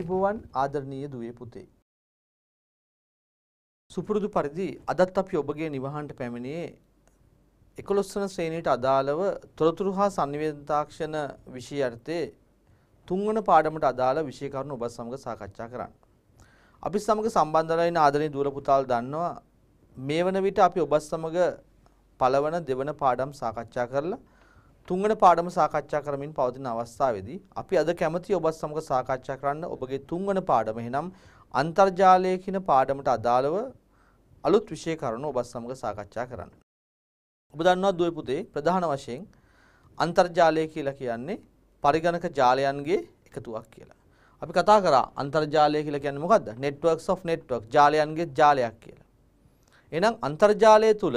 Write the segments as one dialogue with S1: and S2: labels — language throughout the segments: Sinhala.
S1: අයිබෝවන් ආදරණීය දුවේ පුතේ. සුපුරුදු පරිදි අදත් අපි ඔබගේ නිවහන්ට පැමිණියේ එකොළොස්වන ශ්‍රේණියට අදාළව තොරතුරු හා සංවේදන තාක්ෂණ විෂය යටතේ තුන්වන පාඩමට අදාළ විෂය කරුණු ඔබ සමග සාකච්ඡා කරන්න. අපි සමග සම්බන්ධලා ඉන්න ආදරණීය දුවල පුතාල් දන්නවා මේ වන විට අපි ඔබ සමග පළවන දෙවන පාඩම් සාකච්ඡා කරලා තුන්වන පාඩම සාකච්ඡා කරමින් පවතින අවස්ථාවේදී අපි අද කැමති ඔබත් සමග සාකච්ඡා කරන්න ඔබගේ තුන්වන පාඩම එහෙනම් අන්තර්ජාලය කියන පාඩමට අදාළව අලුත් විෂය කරුණු ඔබත් සමග සාකච්ඡා කරන්න. ඔබ දන්නවා දුවේ පුතේ ප්‍රධාන වශයෙන් අන්තර්ජාලය කියලා කියන්නේ පරිගණක ජාලයන්ගේ එකතුවක් කියලා. අපි කතා කරා අන්තර්ජාලය කියලා කියන්නේ මොකද්ද? networks of network ජාලයන්ගේ ජාලයක් කියලා. එහෙනම් අන්තර්ජාලය තුල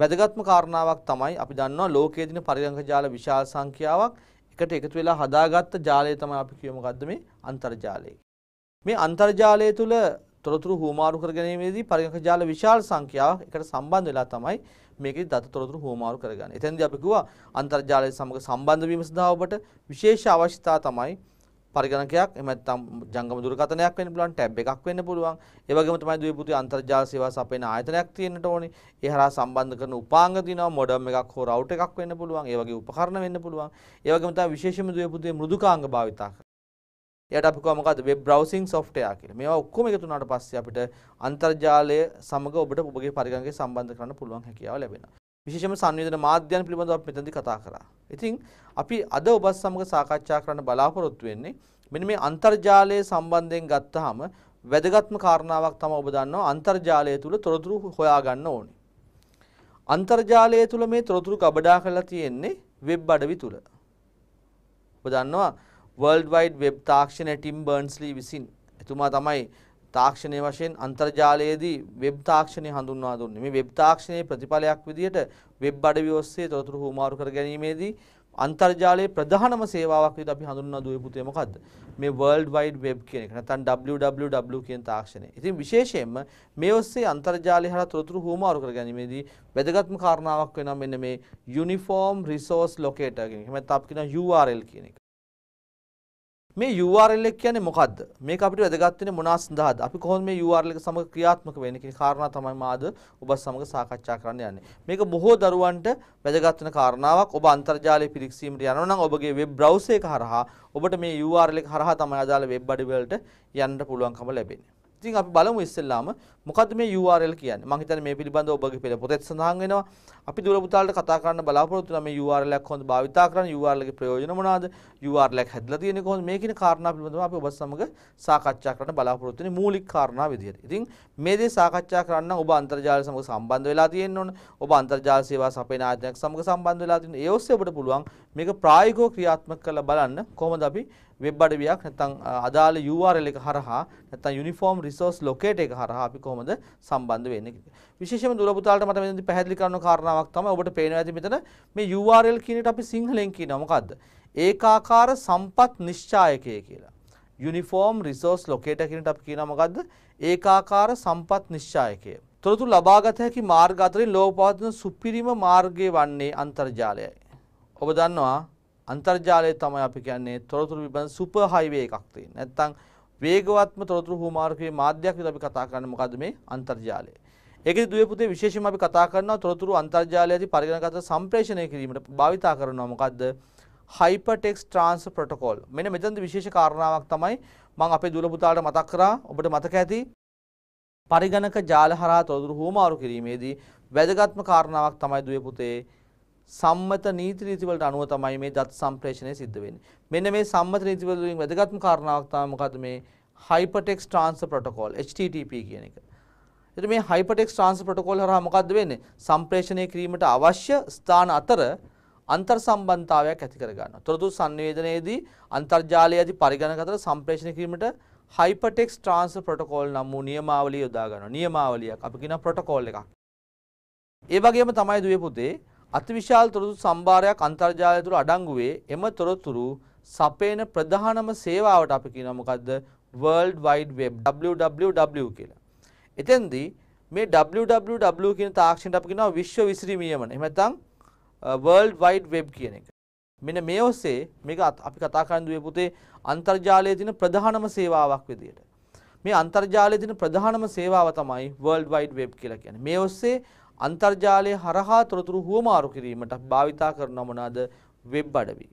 S1: වැදගත්ම කාරණාවක් තමයි අපි දන්නවා ලෝකයේ දින පරිගණක ජාල විශාල සංඛ්‍යාවක් එකට එකතු වෙලා හදාගත්ත ජාලය තමයි අපි කියමු මොකද්ද මේ අන්තර්ජාලය. මේ අන්තර්ජාලය තුල තොරතුරු හුවමාරු කර ගැනීමේදී පරිගණක ජාල විශාල සංඛ්‍යාවක් එකට සම්බන්ධ වෙලා තමයි මේකේ දත තොරතුරු හුවමාරු කරගන්නේ. එතෙන්දී අපි කිව්වා අන්තර්ජාලය සමග සම්බන්ධ වීම සඳහා ඔබට විශේෂ අවශ්‍යතා තමයි පරිගණකයක් එහෙම නැත්නම් ජංගම දුරකථනයක් වෙන්න පුළුවන් ටැබ් එකක් වෙන්න පුළුවන් ඒ වගේම තමයි ද්වීපෘති අන්තර්ජාල සේවා සපයන ආයතනයක් තියෙන්නට ඕනේ ඒ හරහා සම්බන්ධ කරන උපාංග දිනවා මොඩම් එකක් හෝ රවුට් එකක් වෙන්න පුළුවන් ඒ වගේ උපකරණ වෙන්න පුළුවන් ඒ වගේම තමයි විශේෂම ද්වීපෘතියේ මෘදුකාංග භාවිතා එයට අපි කොහොමද වෙබ් බ්‍රවුසින් software කියලා. මේවා ඔක්කොම එකතු වුණාට පස්සේ අපිට අන්තර්ජාලය සමග ඔබට ඔබගේ පරිගණකය සම්බන්ධ කරන්න පුළුවන් හැකියාව ලැබෙනවා. විශේෂම සංවේදන මාධ්‍යයන් පිළිබඳව අපි මෙතනදී කතා කරා. ඉතින් අපි අද ඔබත් සමග සාකච්ඡා කරන්න බලාපොරොත්තු වෙන්නේ මෙන්න මේ අන්තර්ජාලය සම්බන්ධයෙන් ගත්තාම වැදගත්ම කාරණාවක් තමයි ඔබ දන්නවා අන්තර්ජාලය තුල තොරතුරු හොයාගන්න ඕනේ. අන්තර්ජාලය තුළ මේ තොරතුරු ගබඩා කරලා තියෙන්නේ වෙබ් අඩවි තුළ. ඔබ දන්නවා World Wide Web තාක්ෂණය ටිම් බර්න්ස්ලි විසින් එතුමා තමයි තාක්ෂණයේ වශයෙන් අන්තර්ජාලයේදී වෙබ් තාක්ෂණය හඳුන්වා දුන්නේ. මේ වෙබ් තාක්ෂණයේ ප්‍රතිඵලයක් විදිහට වෙබ් අඩවි ඔස්සේ තොරතුරු හුවමාරු කර ගැනීමේදී අන්තර්ජාලයේ ප්‍රධානම සේවාවක් විදිහට අපි හඳුන්වන දුවේ පුතේ මොකද්ද? මේ World Wide Web කියන එක නැත්නම් www කියන තාක්ෂණය. ඉතින් විශේෂයෙන්ම මේ ඔස්සේ අන්තර්ජාලය හරහා තොරතුරු හුවමාරු කර ගැනීමේදී වැදගත්ම කාරණාවක් වෙනවා මෙන්න මේ Uniform Resource Locator කියන එක. එහෙනම් අපි කියනවා URL කියන එක. මේ URL එක කියන්නේ මොකද්ද? මේක අපිට වැදගත් වෙන්නේ මොනවා සඳහාද? අපි කොහොමද මේ URL එක සමග ක්‍රියාත්මක වෙන්නේ කියන කාරණා තමයි මාද ඔබ සමග සාකච්ඡා කරන්න යන්නේ. මේක බොහෝ දරුවන්ට වැදගත් වෙන කාරණාවක්. ඔබ අන්තර්ජාලය පිරික්සීමට යනවා නම් ඔබගේ වෙබ් බ්‍රවුසර් එක හරහා ඔබට මේ URL එක හරහා තමයි අදාළ වෙබ් අඩවි වලට යන්න පුළුවන්කම ලැබෙන්නේ. ඉතින් අපි බලමු ඉස්සෙල්ලාම මොකද්ද මේ URL කියන්නේ. මම හිතන්නේ මේ පිළිබඳව ඔබගේ පෙළ පොතේ සඳහන් වෙනවා. අපි දුර පුතාලට කතා කරන්න බලාපොරොත්තු වෙන මේ URL එක කොහොමද භාවිතා කරන්නේ? URL එකේ ප්‍රයෝජන මොනවාද? URL එක හැදලා තියෙන්නේ කොහොමද? මේ කියන කාරණා පිළිබඳව අපි ඔබ සමග සාකච්ඡා කරන්න බලාපොරොත්තු වෙන මූලික කාරණා විදිහට. ඉතින් මේ දේ සාකච්ඡා කරන්න ඔබ අන්තර්ජාලය සමග සම්බන්ධ වෙලා තියෙන්න ඕන. ඔබ අන්තර්ජාල සේවා සපයන ආයතනයක් සමග සම්බන්ධ වෙලා තියෙන. ඒ ඔස්සේ ඔබට පුළුවන් මේක ප්‍රායෝගිකව ක්‍රියාත්මක කරලා බලන්න කොහොමද අපි වෙබ් අඩවියක් නැත්නම් අදාළ URL එක හරහා නැත්නම් uniform resource locate එක හරහා අපි කොහොමද සම්බන්ධ වෙන්නේ කියලා. විශේෂයෙන්ම දුර පුතාලට මට මෙතනදී පැහැදිලි කරන කාරණාවක් තමයි ඔබට පේනවා ඇති මෙතන මේ URL කියන එක අපි සිංහලෙන් කියනවා මොකද්ද? ඒකාකාර සම්පත් නිශ්චායකය කියලා. uniform resource locator කියනට අපි කියනවා මොකද්ද? ඒකාකාර සම්පත් නිශ්චායකය. තොරතුරු ලබාගත හැකි මාර්ග අතරින් ලෝක පවතින සුපිරිම මාර්ගය වන්නේ අන්තර්ජාලයයි. ඔබ දන්නවා අන්තර්ජාලය තමයි අපි කියන්නේ තොරතුරු විබඳ සුපර් හයිවේ එකක් තියෙන. නැත්තම් වේගවත්ම තොරතුරු හුවමාරුකේ මාධ්‍යයක් විදිහට අපි කතා කරන්නේ මොකද්ද මේ අන්තර්ජාලය. ඒකේ දුවේ පුතේ විශේෂයෙන්ම අපි කතා කරනවා තොරතුරු අන්තර්ජාලය ඇති පරිගණකගත සම්ප්‍රේෂණය කිරීමට භාවිතා කරනවා මොකද්ද? hypertext transfer protocol. මෙන්න මෙතනදී විශේෂ කාරණාවක් තමයි මම අපේ දුවල පුතාලට මතක් කරා ඔබට මතක ඇති පරිගණක ජාල හරහා තොරතුරු හුවමාරු කිරීමේදී වැදගත්ම කාරණාවක් තමයි දුවේ පුතේ සම්මත නීති රීතිවලට අනුව තමයි මේ දත් සම්ප්‍රේෂණය සිද්ධ වෙන්නේ. මෙන්න මේ සම්මත නීතිවල වලින් වැදගත්ම කාරණාවක් තමයි මොකද්ද මේ hypertext transfer protocol HTTP කියන එක. එතකොට මේ hypertext transfer protocol හරහා මොකද්ද වෙන්නේ? සම්ප්‍රේෂණය කිරීමට අවශ්‍ය ස්ථාන අතර අන්තර් සම්බන්ධතාවයක් ඇති කර ගන්නවා. තොරතුරු සංවේදනයේදී අන්තර්ජාලය ඇති පරිගණක අතර සම්ප්‍රේෂණය කිරීමට hypertext transfer protocol නම් වූ නියමාවලිය යොදා ගන්නවා. නියමාවලියක් අපි කියන protocol එකක්. ඒ වගේම තමයි දුවේ පුතේ අතිවිශාල තොරතුරු සම්භාරයක් අන්තර්ජාලය තුළ අඩංගු වේ. එම තොරතුරු සපේන ප්‍රධානම සේවාවට අපි කියනවා මොකද්ද? World Wide Web www කියලා. එතෙන්දී මේ www කියන තාක්ෂණයට අපි කියනවා විශ්ව විසිරීමියමන. එහෙම නැත්නම් World Wide Web කියන එක. මෙන්න මේ ඔස්සේ මේක අපි කතා කරන දුවේ පුතේ අන්තර්ජාලයේ තියෙන ප්‍රධානම සේවාවක් විදියට. මේ අන්තර්ජාලයේ තියෙන ප්‍රධානම සේවාව තමයි World Wide Web කියලා කියන්නේ. මේ ඔස්සේ අන්තර්ජාලය හරහා තොරතුරු හුවමාරු කිරීමට භාවිතා කරන මොනවාද වෙබ් අඩවි.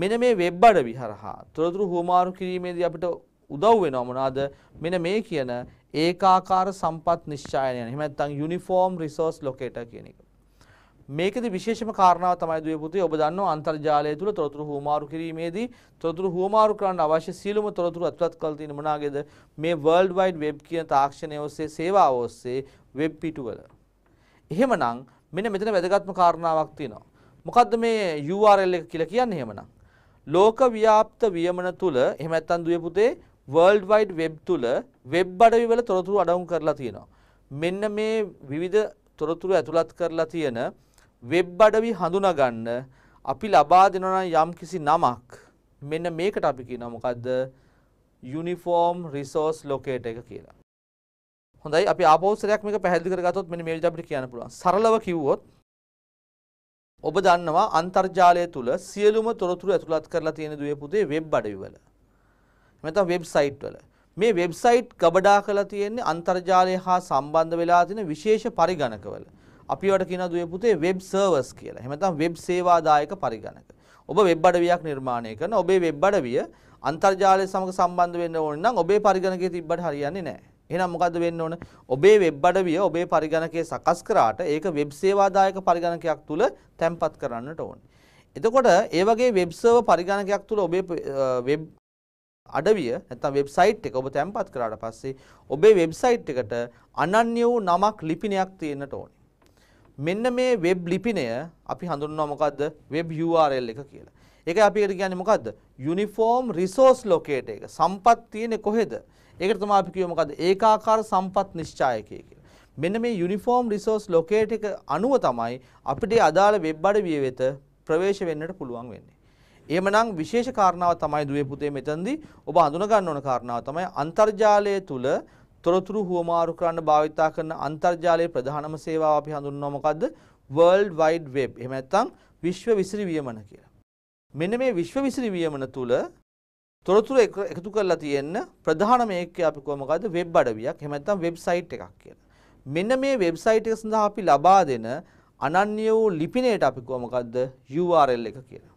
S1: මෙන්න මේ වෙබ් අඩවි හරහා තොරතුරු හුවමාරු කිරීමේදී අපිට උදව් වෙනවා මොනවාද? මෙන්න මේ කියන ඒකාකාර සම්පත් නිශ්චයනය. එහෙම නැත්නම් යුනිෆෝම් රිසෝස් ලොකේටර් කියන එක. මේකද විශේෂම කාරණාව තමයි දුවේ පුතේ ඔබ දන්නවා අන්තර්ජාලය තුල තොරතුරු හුවමාරු කිරීමේදී තොරතුරු හුවමාරු කරන්න අවශ්‍ය සියලුම තොරතුරු ඇතුළත් කරලා තියෙන මොනාගේද මේ World Wide Web කියන තාක්ෂණය ඔස්සේ සේවාව ඔස්සේ වෙබ් පිටුවල එහෙමනම් මෙන්න මෙතන වැදගත්ම කාරණාවක් තියෙනවා. මොකද්ද මේ URL එක කියලා කියන්නේ එහෙමනම්? ලෝක ව්‍යාප්ත වියමන තුල එහෙම නැත්නම් දුවේ පුතේ World Wide Web තුල වෙබ් අඩවි වල තොරතුරු අඩවුන් කරලා තියෙනවා. මෙන්න මේ විවිධ තොරතුරු ඇතුළත් කරලා තියෙන වෙබ් අඩවි හඳුනා ගන්න අපි ලබා දෙනවා යම්කිසි නමක්. මෙන්න මේකට අපි කියනවා මොකද්ද? Uniform Resource Locator එක කියලා. හොඳයි අපි ආපෞසරයක් මේක පැහැදිලි කරගත්තොත් මෙන්න මේ විදිහට අපිට කියන්න පුළුවන්. සරලව කිව්වොත් ඔබ දන්නවා අන්තර්ජාලය තුල සියලුම තොරතුරු ඇතුළත් කරලා තියෙන දුවේ පුතේ වෙබ් අඩවිවල. නැත්නම් වෙබ්සයිට් වල. මේ වෙබ්සයිට් ගබඩා කරලා තියෙන්නේ අන්තර්ජාලය හා සම්බන්ධ වෙලා තියෙන විශේෂ පරිගණකවල. අපි වට කියන දුවේ පුතේ වෙබ් සර්වර්ස් කියලා. එහෙම නැත්නම් වෙබ් සේවාදායක පරිගණක. ඔබ වෙබ් අඩවියක් නිර්මාණය කරන ඔබේ වෙබ් අඩවිය අන්තර්ජාලය සමග සම්බන්ධ වෙන්න ඕන නම් ඔබේ පරිගණකයේ තිබ්බට හරියන්නේ නැහැ. එහෙනම් මොකද්ද වෙන්න ඕන? ඔබේ වෙබ් අඩවිය ඔබේ පරිගණකයේ සකස් කරාට ඒක වෙබ් සේවාදායක පරිගණකයක් තුල තැන්පත් කරන්නට ඕනේ. එතකොට ඒ වගේ වෙබ් සර්වර් පරිගණකයක් තුල ඔබේ වෙබ් අඩවිය නැත්නම් වෙබ්සයිට් එක ඔබ තැන්පත් කරාට පස්සේ ඔබේ වෙබ්සයිට් එකට අනන්‍ය වූ නමක් ලිපිනයක් තියෙන්නට ඕනේ. මෙන්න මේ වෙබ් ලිපිනය අපි හඳුන්වනවා මොකද්ද? වෙබ් URL එක කියලා. ඒකයි අපි ඒකට කියන්නේ මොකද්ද? Uniform Resource Locator එක. සම්පත් තියෙන්නේ කොහෙද? ඒකට තමයි අපි කියුවේ මොකද්ද ඒකාකාර සම්පත් නිශ්චායකය කියලා. මෙන්න මේ යුනිෆෝම් රිසෝස් ලොකේට් එක අනුව තමයි අපිට අදාළ වෙබ් අඩවිය වෙත ප්‍රවේශ වෙන්නට පුළුවන් වෙන්නේ. එහෙමනම් විශේෂ කාරණාව තමයි දුවේ පුතේ මෙතනදී ඔබ හඳුනගන්න ඕන කාරණාව තමයි අන්තර්ජාලය තුල තොරතුරු හුවමාරු කරන්න භාවිතා කරන අන්තර්ජාලයේ ප්‍රධානම සේවාව අපි හඳුන්වනවා මොකද්ද? World Wide Web. එහෙම නැත්නම් විශ්ව විසිරි වියමන කියලා. මෙන්න මේ විශ්ව විසිරි වියමන තුල තොරතුරු එකතු කරලා තියෙන ප්‍රධානම ඒකකය අපි කොහොමකද වෙබ් අඩවියක් එහෙම නැත්නම් වෙබ්සයිට් එකක් කියලා. මෙන්න මේ වෙබ්සයිට් එක සඳහා අපි ලබා දෙන අනන්‍ය වූ ලිපිණයට අපි කොහොමකද URL එක කියලා.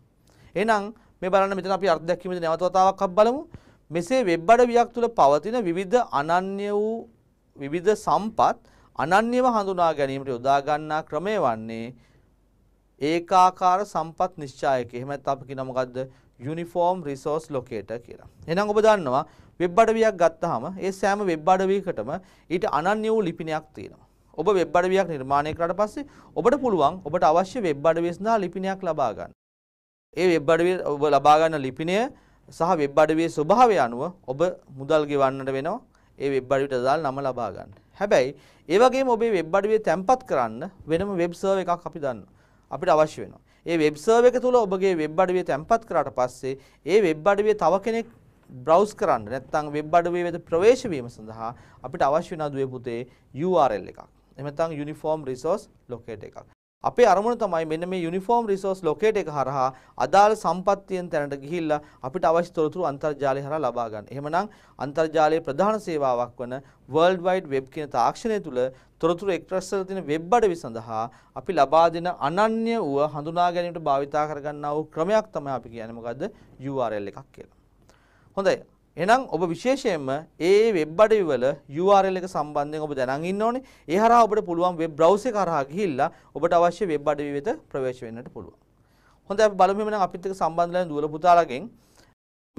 S1: එහෙනම් මේ බලන්න මෙතන අපි අර්ථ දැක්වීමේ නැවත වතාවක් අප බලමු. මෙසේ වෙබ් අඩවියක් තුල පවතින විවිධ අනන්‍ය වූ විවිධ සම්පත් අනන්‍යව හඳුනා ගැනීමට යොදා ගන්නා ක්‍රමය වන්නේ ඒකාකාර සම්පත් නිශ්චායක. එහෙම නැත්නම් අපි කියනවා මොකද්ද යුනිෆෝර්ම් රිසෝස් ලොකේටර් කියලා. එහෙනම් ඔබ දන්නවා වෙබ් අඩවියක් ගත්තාම ඒ සෑම වෙබ් අඩවියකටම ඊට අනන්‍ය වූ ලිපිනයක් තියෙනවා. ඔබ වෙබ් අඩවියක් නිර්මාණය කරලා පස්සේ ඔබට පුළුවන් ඔබට අවශ්‍ය වෙබ් අඩවිය සඳහා ලිපිනයක් ලබා ගන්න. ඒ වෙබ් අඩවිය ඔබ ලබා ගන්න ලිපිනය සහ වෙබ් අඩවියේ ස්වභාවය අනුව ඔබ මුදල් ගෙවන්නට වෙනවා. ඒ වෙබ් අඩවියට දාලා නම ලබා ගන්න. හැබැයි ඒ වගේම ඔබේ වෙබ් අඩවිය තැම්පත් කරන්න වෙනම වෙබ් සර්වර් එකක් අපි දන්නවා. අපිට අවශ්‍ය වෙනවා. ඒ වෙබ් සර්වර් එක තුල ඔබගේ වෙබ් අඩවිය තැන්පත් කරාට පස්සේ ඒ වෙබ් අඩවිය තව කෙනෙක් බ්‍රවුස් කරන්න නැත්නම් වෙබ් අඩවිය වෙත ප්‍රවේශ වීම සඳහා අපිට අවශ්‍ය වෙනා දුවේ පුතේ URL එකක්. එහෙම නැත්නම් uniform resource locator එකක්. අපේ අරමුණ තමයි මෙන්න මේ යුනිෆෝම් රිසෝස් ලොකේට් එක හරහා අදාළ සම්පත්තියෙන් තැනට ගිහිල්ලා අපිට අවශ්‍ය තොරතුරු අන්තර්ජාලය හරහා ලබා ගන්න. එහෙමනම් අන්තර්ජාලයේ ප්‍රධාන සේවාවක් වන World Wide Web කියන තාක්ෂණය තුළ තොරතුරු එක්ට්‍රස් කරලා තියෙන වෙබ් අඩවි සඳහා අපි ලබා දෙන අනන්‍ය වූ හඳුනා ගැනීමට භාවිතා කරගන්නා වූ ක්‍රමයක් තමයි අපි කියන්නේ මොකද්ද URL එකක් කියලා. හොඳයි එහෙනම් ඔබ විශේෂයෙන්ම ඒ වෙබ් අඩවි වල URL එක සම්බන්ධයෙන් ඔබ දැනන් ඉන්න ඕනේ. ඒ හරහා ඔබට පුළුවන් වෙබ් බ්‍රවුසර් එක හරහා ගිහිල්ලා ඔබට අවශ්‍ය වෙබ් අඩවි වෙත ප්‍රවේශ වෙන්නට පුළුවන්. හොඳයි අපි බලමු එහෙනම් අපිත් එක්ක සම්බන්ධලා දුවල පුතාලගෙන්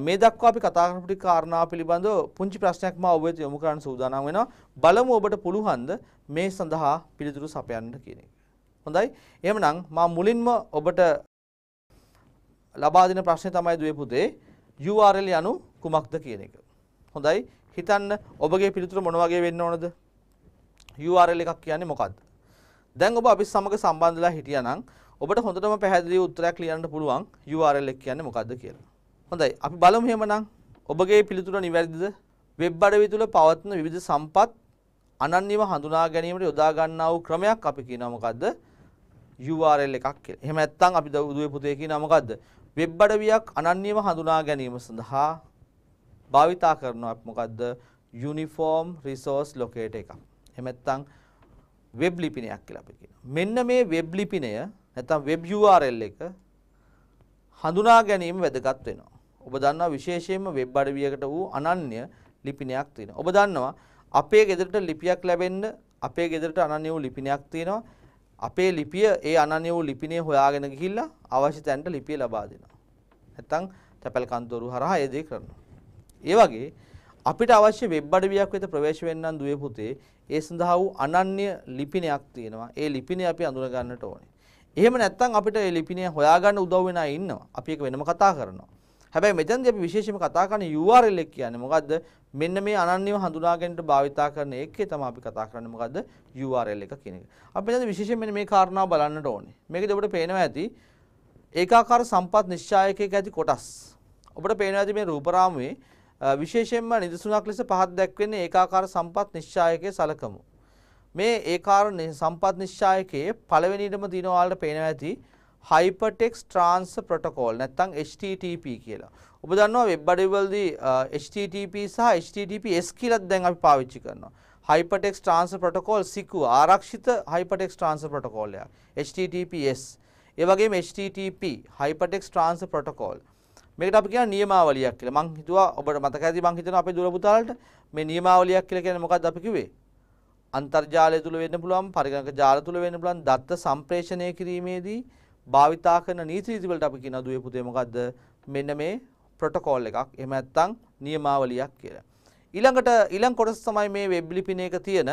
S1: මේ දක්වා අපි කතා කරපු ටික කාරණා පිළිබඳව පුංචි ප්‍රශ්නයක් මා ඔබ වෙත යොමු කරන්න සූදානම් වෙනවා. බලමු ඔබට පුළුවන්ද මේ සඳහා පිළිතුරු සපයන්න කියන එක. හොඳයි. එහෙමනම් මා මුලින්ම ඔබට ලබා දෙන ප්‍රශ්නේ තමයි දුවේ පුතේ URL යනු කුමක්ද කියන එක. හොඳයි හිතන්න ඔබගේ පිළිතුර මොන වගේ වෙන්න ඕනද? URL එකක් කියන්නේ මොකක්ද? දැන් ඔබ අපි සමග සම්බන්ධලා හිටියානම් ඔබට හොඳටම පැහැදිලි උත්තරයක් ලියන්න පුළුවන් URL එක කියන්නේ මොකක්ද කියලා. හොඳයි අපි බලමු එහෙමනම් ඔබගේ පිළිතුර නිවැරදිද? වෙබ් අඩවි තුල පවත්න විවිධ සම්පත් අනන්‍යව හඳුනා ගැනීමට යොදා ගන්නා වූ ක්‍රමයක් අපි කියනවා මොකද්ද? URL එකක් කියලා. එහෙම නැත්නම් අපි දුවේ පුතේ කියනවා මොකද්ද? වෙබ් අඩවියක් අනන්‍යව හඳුනා ගැනීම සඳහා භාවිතා කරනවා අපි මොකද්ද යුනිෆෝම් රිසෝස් ලොකේටර් එකක්. එහෙම නැත්නම් වෙබ් ලිපිනයක් කියලා අපි කියනවා. මෙන්න මේ වෙබ් ලිපිනය නැත්නම් වෙබ් URL එක හඳුනා ගැනීම වැදගත් වෙනවා. ඔබ දන්නවා විශේෂයෙන්ම වෙබ් අඩවියකට වූ අනන්‍ය ලිපිනයක් තියෙනවා. ඔබ දන්නවා අපේ ගෙදරට ලිපියක් ලැබෙන්න අපේ ගෙදරට අනන්‍ය වූ ලිපිනයක් තියෙනවා. අපේ ලිපිය ඒ අනන්‍ය වූ ලිපිනේ හොයාගෙන ගිහිල්ලා අවශ්‍ය තැනට ලිපිය ලබා දෙනවා. නැත්තම් තැපැල් කන්තෝරු හරහා ඒ දේ කරනවා. ඒ වගේ අපිට අවශ්‍ය වෙබ් අඩවියක් වෙත ප්‍රවේශ වෙන්නන් දුවේ පුතේ ඒ සඳහා වූ අනන්‍ය ලිපිනයක් තියෙනවා. ඒ ලිපිනය අපි අඳුර ගන්නට ඕනේ. එහෙම නැත්නම් අපිට ඒ ලිපිනය හොයාගන්න උදව් වෙන අය ඉන්නවා. අපි ඒක වෙනම කතා කරනවා. හැබැයි මෙතනදී අපි විශේෂයෙන්ම කතා කරන URL එක කියන්නේ මොකද්ද? මෙන්න මේ අනන්‍යව හඳුනාගන්නට භාවිතා කරන එකේ තමයි අපි කතා කරන්නේ මොකද්ද? URL එක කියන එක. අපි මෙතනදී විශේෂයෙන් මෙන්න මේ කාරණාව බලන්නට ඕනේ. මේකදී ඔබට පේනවා ඇති ඒකාකාර සම්පත් නිශ්චායකයක ඇති කොටස්. ඔබට පේනවා ඇති මේ රූපරාමුවේ විශේෂයෙන්ම නිදසුනක් ලෙස පහත් දැක්වෙන්නේ ඒකාකාර සම්පත් නිශ්චායකයේ සලකමු. මේ ඒකාකාර සම්පත් නිශ්චායකයේ පළවෙනියටම දින ඔයාලට පේනවා ඇති Hypertext Transfer Protocol නැත්නම් HTTP කියලා. ඔබ දන්නවා වෙබ් අඩවි වලදී HTTP සහ HTTPS කියලා දැන් අපි පාවිච්චි කරනවා. Hypertext Transfer Protocol SICU ආරක්ෂිත Hypertext Transfer Protocol එකක්. HTTPS. ඒ වගේම HTTP Hypertext Transfer Protocol. මේකට අපි කියන නියමාවලියක් කියලා. මං හිතුවා ඔබට මතක ඇති මං හිතනවා අපේ දුර පුතාලට මේ නියමාවලියක් කියලා කියන්නේ මොකද්ද අපි කිව්වේ? අන්තර්ජාලය තුල වෙන්න පුළුවන්, පරිගණක ජාල තුල වෙන්න පුළුවන් දත්ත සම්ප්‍රේෂණය කිරීමේදී භාවිතා කරන නීති රීති වලට අපි කියනවා දුවේ පුතේ මොකද්ද? මෙන්න මේ ප්‍රොටෝකෝල් එකක්. එහෙම නැත්නම් නියමාවලියක් කියලා. ඊළඟට ඊළඟ කොටස තමයි මේ වෙබ් ලිපිනයක තියෙන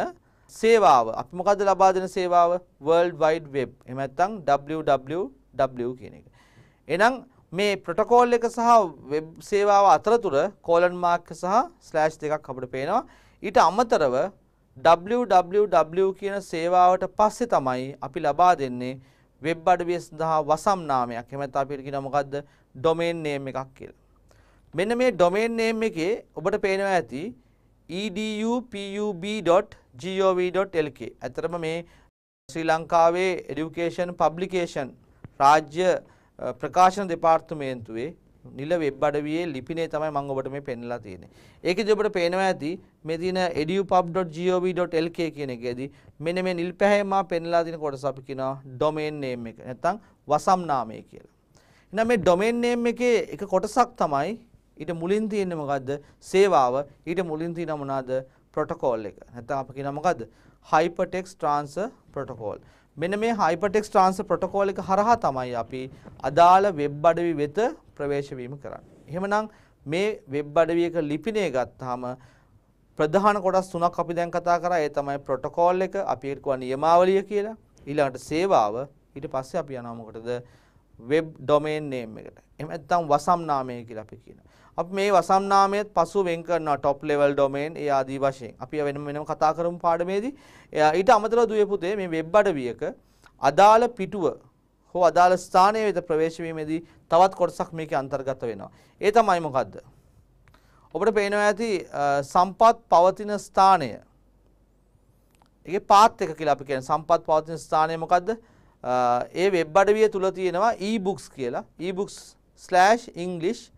S1: සේවාව. අපි මොකද්ද ලබා දෙන සේවාව? World Wide Web. එහෙම නැත්නම් WWW කියන එක. එහෙනම් මේ ප්‍රොටෝකෝල් එක සහ වෙබ් සේවාව අතරතුර කෝලන් මාක් සහ ස්ලෑෂ් දෙකක් අපිට පේනවා. ඊට අමතරව www කියන සේවාවට පස්සේ තමයි අපි ලබා දෙන්නේ වෙබ් අඩවිය සඳහා වසම් නාමයක්. එහෙම නැත්නම් අපිට කියනවා මොකද්ද? domain name එකක් කියලා. මෙන්න මේ domain name එකේ ඔබට පේනවා ඇති edupub.gov.lk. ඇත්තටම මේ ශ්‍රී ලංකාවේ education publication රාජ්‍ය ප්‍රකාශන දෙපාර්තමේන්තුවේ නිල වෙබ් අඩවියේ ලිපිනේ තමයි මම ඔබට මේ පෙන්ලා තියෙන්නේ. ඒකෙදි ඔබට පේනවා ඇති මේ තියෙන edupub.gov.lk කියන එකේදී මෙන්න මේ නිල් පැහැයෙන් මම පෙන්ලා තියෙන කොටස අපි කියනවා domain name එක. නැත්නම් වසම් නාමය කියලා. එහෙනම් මේ domain name එකේ එක කොටසක් තමයි ඊට මුලින් තියෙන්නේ මොකද්ද? සේවාව. ඊට මුලින් තියෙන මොනවාද? protocol එක. නැත්නම් අපි කියනවා මොකද්ද? hypertext transfer protocol. මෙන්න මේ හයිපටෙක්ස් ට්‍රාන්ස්ෆර් ප්‍රොටෝකෝල් එක හරහා තමයි අපි අදාළ වෙබ් අඩවි වෙත ප්‍රවේශ වීම කරන්නේ. එහෙමනම් මේ වෙබ් අඩවිය එක ලිපිණය ගත්තාම ප්‍රධාන කොටස් තුනක් අපි දැන් කතා කරා. ඒ තමයි ප්‍රොටෝකෝල් එක, අපි කියනවා නියමාවලිය කියලා. ඊළඟට සේවාව, ඊට පස්සේ අපි යනවා මොකටද? වෙබ් ඩොමේන් නේම් එකට. එහෙම නැත්නම් වසම් නාමය කියලා අපි කියනවා. අපි මේ වසම් නාමයේත් පසු වෙන් කරනවා top level domain ඒ ආදී වශයෙන්. අපි වෙනම වෙනම කතා කරමු පාඩමේදී. ඊට අමතරව දුවේ පුතේ මේ වෙබ් අඩවියක අදාළ පිටුව හෝ අදාළ ස්ථානය වෙත ප්‍රවේශ වීමේදී තවත් කොටසක් මේකේ අන්තර්ගත වෙනවා. ඒ තමයි මොකද්ද? ඔබට පේනවා ඇති සම්පත් පවතින ස්ථානය. ඒකේ පාත් එක කියලා අපි කියන සම්පත් පවතින ස්ථානය මොකද්ද? ඒ වෙබ් අඩවිය තුල තියෙනවා e-books කියලා. e-books/english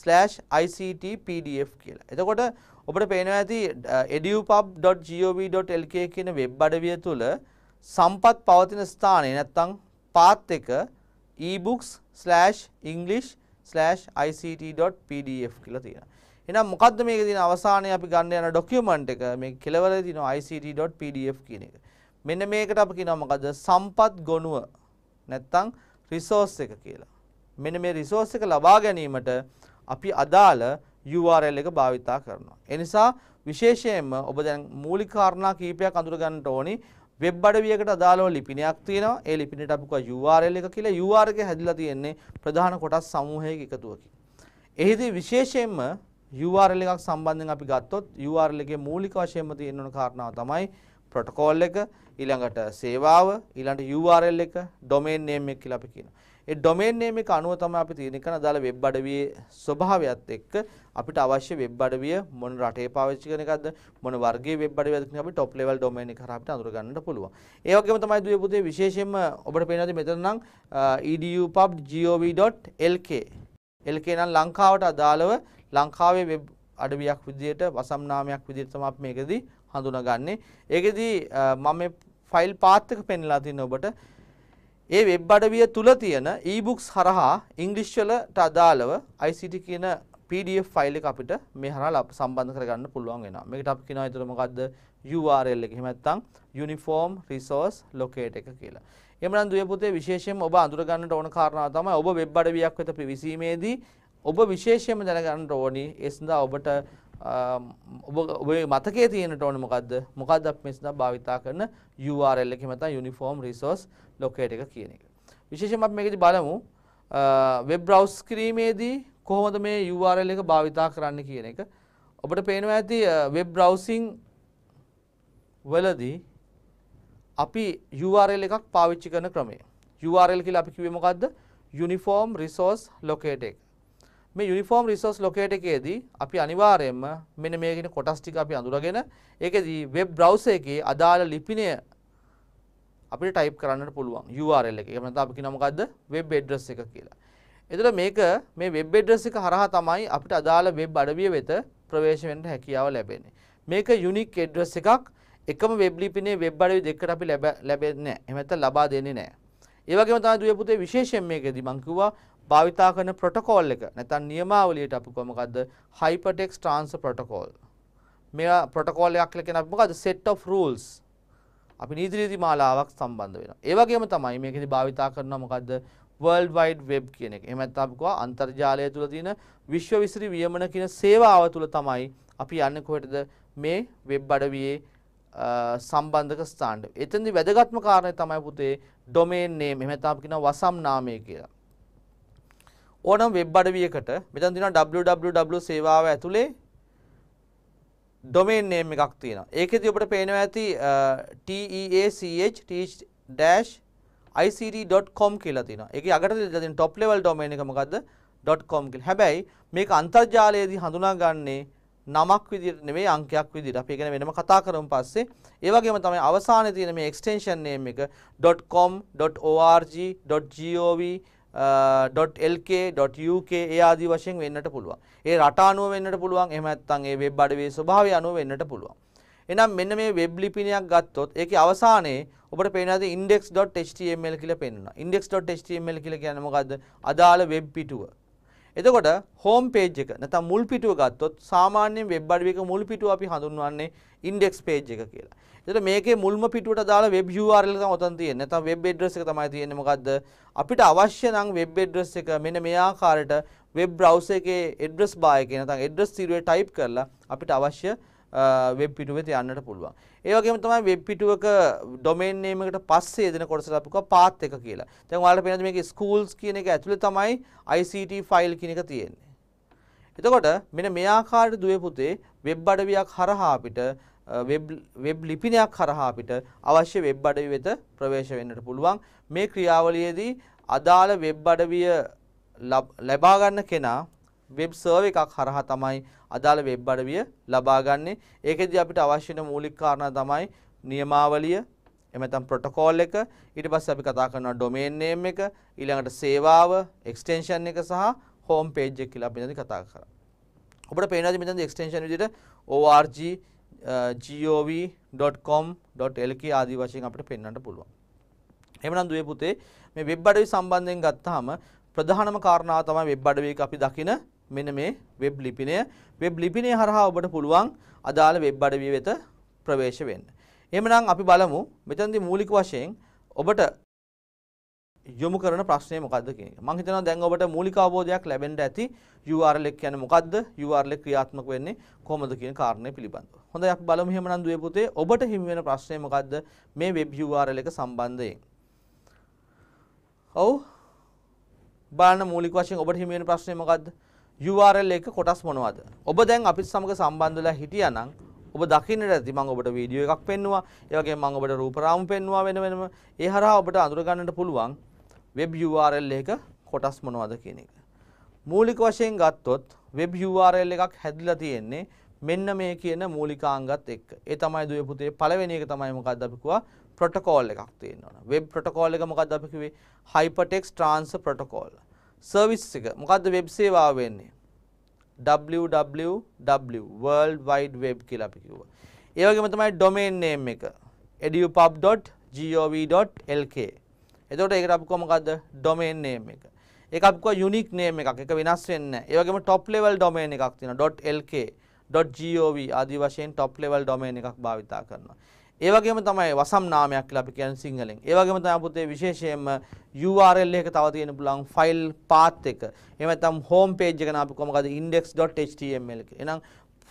S1: ICT PDF කියලා. එතකොට ඔබට පේනවා ඇති edupub.gov.lk කියන වෙබ් අඩවිය තුල සම්පත් පවතින ස්ථානයේ නැත්තම් පාත් එක ebooks/english/ict.pdf කියලා තියෙනවා. එහෙනම් මොකද්ද මේකේ තියෙන අවසානයේ අපි ගන්න යන ડોකියුමන්ට් එක මේ කෙලවරේ තියෙනවා ict.pdf කියන එක. මෙන්න මේකට අපි කියනවා මොකද්ද සම්පත් ගොනුව නැත්තම් රිසෝස් එක කියලා. මෙන්න මේ රිසෝස් එක ලබා ගැනීමට අපි අදාළ URL එක භාවිතා කරනවා. ඒ නිසා විශේෂයෙන්ම ඔබ දැන් මූලික කාරණා කීපයක් අඳුර ගන්නට ඕනි. වෙබ් අඩවියකට අදාළව ලිපිණයක් තියෙනවා. ඒ ලිපිණයට අපි කියවා URL එක කියලා. URL එක හැදිලා තියෙන්නේ ප්‍රධාන කොටස් සමූහයක එකතුවකින්. එහිදී විශේෂයෙන්ම URL එකක් සම්බන්ධයෙන් අපි ගත්තොත් URL එකේ මූලික වශයෙන්ම තියෙන කාරණාව තමයි ප්‍රොටෝකෝල් එක, ඊළඟට සේවාව, ඊළඟට URL එක, domain name එක කියලා අපි කියනවා. ඒ ඩොමේන් නේම් එක අනුව තමයි අපි තීරණය කරන අදාළ වෙබ් අඩවියේ ස්වභාවයත් එක්ක අපිට අවශ්‍ය වෙබ් අඩවිය මොන රටේ පාවිච්චි කරන එකක්ද මොන වර්ගයේ වෙබ් අඩවියක්ද කියන අපි top level domain එක හරහා අපිට අඳුර ගන්නට පුළුවන්. ඒ වගේම තමයි දුවේ පුතේ විශේෂයෙන්ම ඔබට පේනවාද මෙතන නම් edupub.gov.lk LK නම් ලංකාවට අදාළව ලංකාවේ වෙබ් අඩවියක් විදිහට වසම් නාමයක් විදිහට තමයි අපි මේකෙදි හඳුනාගන්නේ. ඒකෙදි මම මේ ෆයිල් පාත් එක පෙන්ලා තියෙන ඔබට ඒ වෙබ් අඩවිය තුල තියෙන e-books හරහා ඉංග්‍රීසි වලට අදාළව ICT කියන PDF ෆයිල් එක අපිට මේ හරහා සම්බන්ධ කරගන්න පුළුවන් වෙනවා. මේකට අපි කියනවා ඒතර මොකද්ද URL එක. එහෙම නැත්නම් uniform resource locate එක කියලා. එමනම් දුවේ පුතේ විශේෂයෙන්ම ඔබ අඳුර ගන්නට ඕන කාරණාව තමයි ඔබ වෙබ් අඩවියක් වෙත පිවිසීමේදී ඔබ විශේෂයෙන්ම දැනගන්න ඕනි ඒ සඳහා ඔබට ඔබේ මතකේ තියෙනට ඕනේ මොකද්ද? මොකද්ද අපි මේ සඳහා භාවිතා කරන URL එක එහෙම නැත්නම් uniform resource locate එක කියන එක. විශේෂයෙන්ම අපි මේකදී බලමු වෙබ් බ්‍රවුස් කිරීමේදී කොහොමද මේ URL එක භාවිතා කරන්න කියන එක. ඔබට පේනවා ඇති වෙබ් බ්‍රවුසින් වලදී අපි URL එකක් පාවිච්චි කරන ක්‍රමය. URL කියලා අපි කිව්වේ මොකද්ද? uniform resource locate එක. මේ යුනිෆෝම් රිසෝස් ලොකේට එකේදී අපි අනිවාර්යයෙන්ම මෙන්න මේ කියන කොටස් ටික අපි අඳුරගෙන ඒකෙදී වෙබ් බ්‍රවුසර් එකේ අදාළ ලිපිණය අපිට ටයිප් කරන්නට පුළුවන් URL එක. එහෙම නැත්නම් අපි කියනවා මොකද්ද? වෙබ් ඇඩ්‍රස් එක කියලා. එතකොට මේක මේ වෙබ් ඇඩ්‍රස් එක හරහා තමයි අපිට අදාළ වෙබ් අඩවිය වෙත ප්‍රවේශ වෙන්න හැකියාව ලැබෙන්නේ. මේක යුනික් ඇඩ්‍රස් එකක්. එකම වෙබ් ලිපිනේ වෙබ් අඩවි දෙකට අපි ලැබෙන්නේ නැහැ. එහෙම නැත්නම් ලබා දෙන්නේ නැහැ. ඒ වගේම තමයි දුවේ පුතේ විශේෂයෙන් මේකෙදී මම කිව්වා භාවිතා කරන ප්‍රොටෝකෝල් එක නැත්නම් නියමාවලියට අපි කොහොම මොකද්ද hypertext transfer protocol මේවා ප්‍රොටෝකෝල් එකක් කියලා කියන අපි මොකද්ද set of rules අපි නීති රීති මාලාවක් සම්බන්ධ වෙනවා ඒ වගේම තමයි මේකෙදි භාවිතා කරනවා මොකද්ද world wide web කියන එක එහෙම නැත්නම් අපි කියවා අන්තර්ජාලය තුල තියෙන විශ්ව විසිරි වියමන කියන සේවාව තුල තමයි අපි යන්නේ කොහෙටද මේ web අඩවියේ සම්බන්ධක ස්ථාන්ඩ. එතෙන්දි වැදගත්ම කාරණය තමයි පුතේ ඩොමේන් නේම් එහෙම නැත්නම් අපි කියනවා වසම් නාමය කියලා. ඕනම වෙබ් අඩවියකට මෙතන තියෙනවා www සේවාව ඇතුලේ domain name එකක් තියෙනවා. ඒකෙදි අපිට පේනවා ඇති teach-icd.com කියලා තියෙනවා. ඒකේ අගට දාලා තියෙන top level domain එක මොකද්ද? .com කියලා. හැබැයි මේක අන්තර්ජාලයේදී හඳුනාගන්නේ නමක් විදිහට නෙමෙයි අංකයක් විදිහට. අපි ඒක ගැන වෙනම කතා කරමු පස්සේ. ඒ වගේම තමයි අවසානයේ තියෙන මේ extension name එක .com .org .gov .lk.uk ඒ ආදී වශයෙන් වෙන්නට පුළුවන්. ඒ රට අනුව වෙන්නට පුළුවන්. එහෙම නැත්නම් ඒ වෙබ් අඩවියේ ස්වභාවය අනුව වෙන්නට පුළුවන්. එහෙනම් මෙන්න මේ වෙබ් ලිපිනයක් ගත්තොත් ඒකේ අවසානයේ ඔබට පේනවා index.html කියලා පෙන්වනවා. index.html කියලා කියන්නේ මොකද්ද? අදාළ වෙබ් පිටුව. එතකොට හෝම් පේජ් එක නැත්නම් මුල් පිටුව ගත්තොත් සාමාන්‍යයෙන් වෙබ් අඩවියක මුල් පිටුව අපි හඳුන්වන්නේ ඉන්ඩෙක්ස් පේජ් එක කියලා. එතකොට මේකේ මුල්ම පිටුවට දාලා වෙබ් URL එක තමයි ඔතන තියෙන්නේ. නැත්නම් වෙබ් ඇඩ්‍රස් එක තමයි තියෙන්නේ. මොකද්ද? අපිට අවශ්‍ය නම් වෙබ් ඇඩ්‍රස් එක මෙන්න මේ ආකාරයට වෙබ් බ්‍රවුසර් එකේ ඇඩ්‍රස් බාර් එකේ නැත්නම් ඇඩ්‍රස් සිරුවේ ටයිප් කරලා අපිට අවශ්‍ය වෙබ් පිටුවේ තියන්නට පුළුවන්. ඒ වගේම තමයි වෙබ් පිටුවක ඩොමේන් නේම් එකට පස්සේ දෙන කොටසට අපි කියව පාත් එක කියලා. දැන් ඔයාලට පේනද මේක schools කියන එක ඇතුලේ තමයි ICT ෆයිල් කියන එක තියෙන්නේ. එතකොට මෙන්න මේ ආකාරයට දුවේ පුතේ වෙබ් අඩවියක් හරහා අපිට වෙබ් ලිපිනයක් හරහා අපිට අවශ්‍ය වෙබ් අඩවිය වෙත ප්‍රවේශ වෙන්නට පුළුවන්. මේ ක්‍රියාවලියේදී අදාළ වෙබ් අඩවිය ලබා ගන්න කෙනා වෙබ් සර්ව එකක් හරහා තමයි අදාළ වෙබ් අඩවිය ලබාගන්නේ. ඒකෙදී අපිට අවශ්‍ය වෙන මූලික කාරණා තමයි නියමාවලිය, එහෙම නැත්නම් ප්‍රොටෝකෝල් එක, ඊට පස්සේ අපි කතා කරනවා ඩොමේන් නේම් එක, ඊළඟට සේවාව, එක්ස්ටෙන්ෂන් එක සහ හෝම් පේජ් එක කියලා අපි මෙතනදී කතා කරා. අපිට පේනවා මෙතනදී එක්ස්ටෙන්ෂන් විදිහට org gov.com.lk ආදී වශයෙන් අපිට පෙන්වන්න පුළුවන්. එහෙමනම් දුවේ පුතේ මේ වෙබ් අඩවි සම්බන්ධයෙන් ගත්තාම ප්‍රධානම කාරණාව තමයි වෙබ් අඩවියක අපි දකින මෙන්න මේ වෙබ් ලිපිනය වෙබ් ලිපිනය හරහා ඔබට පුළුවන් අදාළ වෙබ් අඩවිය වෙත ප්‍රවේශ වෙන්න. එහෙමනම් අපි බලමු මෙතනදී මූලික වශයෙන් ඔබට යොමු කරන ප්‍රශ්නය මොකක්ද කියන එක. මම හිතනවා දැන් ඔබට මූලික අවබෝධයක් ලැබෙන්න ඇති URL එක කියන්නේ මොකක්ද? URL එක ක්‍රියාත්මක වෙන්නේ කොහොමද කියන කාරණය පිළිබඳව. හොඳයි අපි බලමු එහෙමනම් දුවේ පුතේ ඔබට හිමි වෙන ප්‍රශ්නය මොකක්ද මේ web URL එක සම්බන්ධයෙන්. ඔව්. බලන්න මූලික වශයෙන් ඔබට හිමි වෙන ප්‍රශ්නය මොකක්ද? URL එක කොටස් මොනවද. ඔබ දැන් අපිත් සමඟ සම්බන්ධලා හිටිය නම් ඔබ දකින්නට ඇති මං ඔබට වීඩියෝ එකක් පෙන්නවා ඒවගේ මං ඔබට රූපරාම් පෙන්වා වෙන වෙනම ඒ හරහා ඔබට අඳුරගන්නට පුළුවන් වෙබ් URL එක කොටස් මොනවද කියන එක. මූලික වශයෙන් ගත්තොත් වෙබ් URL එකක් හැදිලා තියෙන්නේ මෙන්න මේ කියන මූලිකාංගත් එක්ක. ඒ තමයි දුවේ පුතේ පළවෙනි එක තමයි මොකක්ද අපි කිව්වා ප්‍රොටෝකෝල් එකක් තියෙනවා. වෙබ් ප්‍රොටෝකෝල් එක මොකක්ද අපි කිව්වේ? Hypertext Transfer Protocol. සර්විස් එක මොකක්ද වෙබ් සේවාව වෙන්නේ www world wide web කියලා අපි කිව්වා. ඒ වගේම තමයි domain name එක edupub.gov.lk. එතකොට ඒකට අපි කොහොම මොකද්ද domain name එක. ඒක අපි කොහොම unique name එකක්. ඒක වෙනස් වෙන්නේ නැහැ. ඒ වගේම top level domain එකක් තියෙනවා .lk .gov ආදී වශයෙන් top level domain එකක් භාවිතා කරනවා. ඒ වගේම තමයි වසම් නාමයක් කියලා අපි කියන්නේ සිංහලෙන්. ඒ වගේම තමයි පුතේ විශේෂයෙන්ම URL එක තව තියෙන පුළුවන් ෆයිල් path එක. එහෙම නැත්නම් home page එක නම් අපි කොහමද index.html එක. එහෙනම්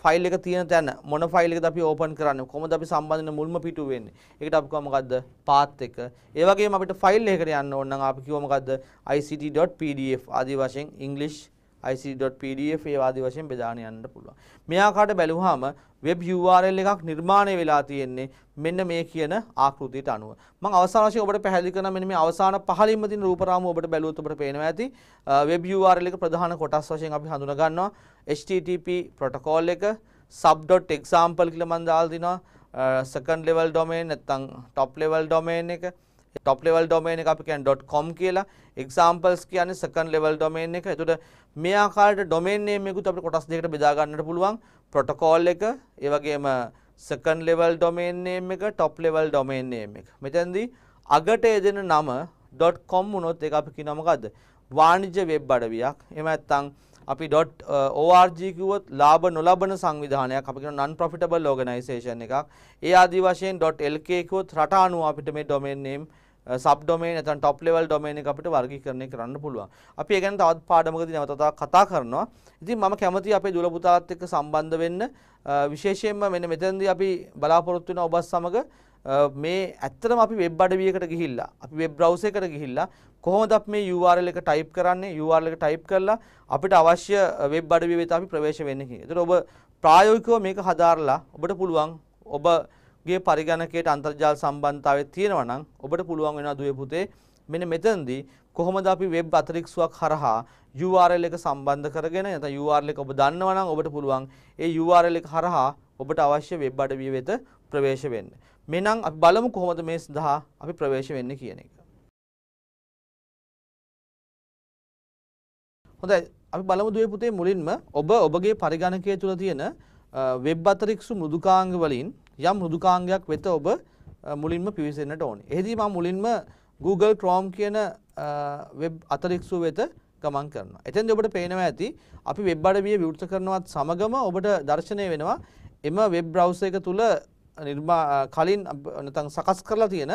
S1: ෆයිල් එක තියෙන තැන මොන ෆයිල් එකද අපි ඕපන් කරන්නේ කොහොමද අපි සම්බන්ධන මුල්ම පිටුව වෙන්නේ ඒකට අපි කියව මොකද්ද පාත් එක ඒ වගේම අපිට ෆයිල් එකකට යන්න ඕන නම් අපි කියව මොකද්ද ict.pdf ආදී වශයෙන් ඉංග්‍රීසි IC.pdf ඒ ආදී වශයෙන් බෙදාගෙන යන්න පුළුවන්. මෙයාකාට බැලුවාම web URL එකක් නිර්මාණය වෙලා තියෙන්නේ මෙන්න මේ කියන ආකෘතියට අනුව. මම අවසාන වශයෙන් ඔබට පැහැදිලි කරන මෙන්න මේ අවසාන පහළින්ම තියෙන රූප රාමුව ඔබට බැලුවොත් ඔබට පේනවා ඇති web URL එක ප්‍රධාන කොටස් වශයෙන් අපි හඳුනා ගන්නවා http protocol එක sub.example කියලා මම දාලා දිනවා second level domain නැත්නම් top level domain එක ටොප් ලෙවල් ඩොමේන් එක අපි කියන්නේ .com කියලා. examples කියන්නේ second level domain එක. එතකොට මේ ආකාරයට domain name එකකුත් අපිට කොටස් දෙකකට බෙදා ගන්නට පුළුවන්. protocol එක, ඒ වගේම second level domain name එක, top level domain name එක. මෙතෙන්දී අගට එදෙන නම .com වුණොත් ඒක අපි කියනවා මොකද්ද? වාණිජ්‍ය වෙබ් අඩවියක්. එහෙම නැත්නම් අපි uh, .org කිව්වොත් ලාභ නොලබන සංවිධානයක් අපි කියන non profitable organization එකක්. ඒ ආදි වශයෙන් .lk කිව්වොත් රට අනුව අපිට මේ domain name sub uh, domain නැත්නම් টොප් ලෙවල් ඩොමේන් එක අපිට වර්ගීකරණය කරන්න පුළුවන්. අපි ඒ ගැන තවත් පාඩමකදී නැවතත් කතා කරනවා. ඉතින් මම කැමතියි අපේ දුල පුතාත් එක්ක සම්බන්ධ වෙන්න. Uh, විශේෂයෙන්ම මෙන්න මෙතනදී අපි බලාපොරොත්තු වෙන ඔබත් සමග මේ ඇත්තටම අපි වෙබ් අඩවියකට ගිහිල්ලා අපි වෙබ් බ්‍රවුසර් එකට ගිහිල්ලා කොහොමද අපි මේ URL එක ටයිප් කරන්නේ URL එක ටයිප් කරලා අපිට අවශ්‍ය වෙබ් අඩවිය වෙත අපි ප්‍රවේශ වෙන්නේ කියලා. ඒතර ඔබ ප්‍රායෝගිකව මේක හදාarලා ඔබට පුළුවන් ඔබගේ පරිගණකයට අන්තර්ජාල සම්බන්ධතාවය තියෙනවා නම් ඔබට පුළුවන් වෙනවා දුවේ පුතේ මෙන්න මෙතනදී කොහොමද අපි වෙබ් අතරික්සුවක් හරහා URL එක සම්බන්ධ කරගෙන නැත්නම් URL එක ඔබ දන්නවා නම් ඔබට පුළුවන් ඒ URL එක හරහා ඔබට අවශ්‍ය වෙබ් අඩවිය වෙත ප්‍රවේශ වෙන්න. මෙනම් අපි බලමු කොහොමද මේ සඳහා අපි ප්‍රවේශ වෙන්නේ කියන එක. හොඳයි අපි බලමු දුවේ පුතේ මුලින්ම ඔබ ඔබගේ පරිගණකය තුළ තියෙන වෙබ් අතරික්සු මෘදුකාංග වලින් යම් මෘදුකාංගයක් වෙත ඔබ මුලින්ම පිවිසෙන්නට ඕනේ. එහිදී මම මුලින්ම Google Chrome කියන වෙබ් අතරික්සුව වෙත ගමන් කරනවා. එතෙන්දී ඔබට පේනවා ඇති අපි වෙබ් අඩවිය විවෘත කරනවත් සමගම ඔබට දර්ශනය වෙනවා එම වෙබ් බ්‍රවුසර් එක තුල නිර්මා කලින් නැත්නම් සකස් කරලා තියෙන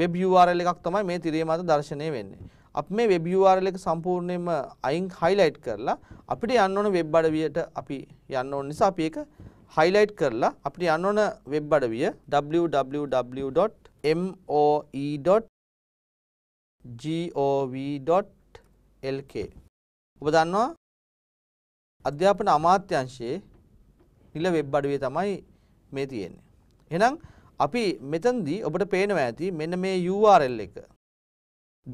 S1: web URL එකක් තමයි මේ තිරේ මත දර්ශනය වෙන්නේ. අපි මේ web URL එක සම්පූර්ණයෙන්ම අයින් highlight කරලා අපිට යන්න ඕන web අඩවියට අපි යන්න ඕන නිසා අපි ඒක highlight කරලා අපිට යන්න ඕන web අඩවිය www.moe.gov.lk ඔබ දන්නවා අධ්‍යාපන අමාත්‍යංශයේ නිල වෙබ් අඩුවේ තමයි මේ තියෙන්නේ. එහෙනම් අපි මෙතනදී ඔබට පේනවා ඇති මෙන්න මේ URL එක